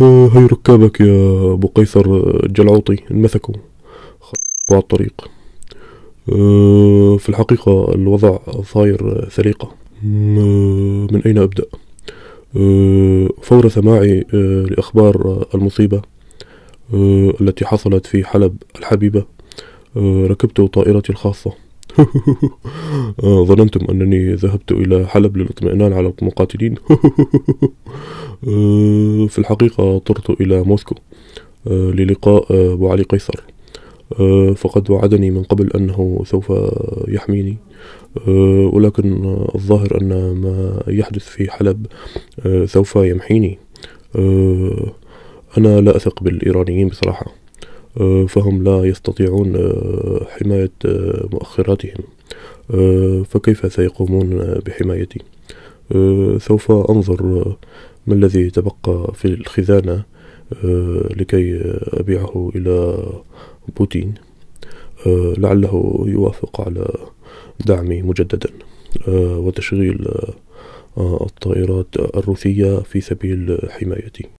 آه، هاي ركابك يا أبو قيصر الجلعوطي آه، انمسكوا على الطريق آه، في الحقيقة الوضع صاير سرقة من أين أبدأ فور سماعي لأخبار المصيبة التي حصلت في حلب الحبيبة ركبت طائرتي الخاصة آه، ظننتم أنني ذهبت إلى حلب للاطمئنان على المقاتلين آه، في الحقيقة طرت إلى موسكو آه، للقاء أبو علي قيصر فقد وعدني من قبل أنه سوف يحميني ولكن الظاهر أن ما يحدث في حلب سوف يمحيني أنا لا أثق بالإيرانيين بصراحة فهم لا يستطيعون آه، حماية آه، مؤخراتهم آه، فكيف سيقومون بحمايتي سوف أنظر ما الذي تبقى في الخزانة لكي أبيعه إلى بوتين لعله يوافق على دعمي مجددا وتشغيل الطائرات الروسية في سبيل حمايتي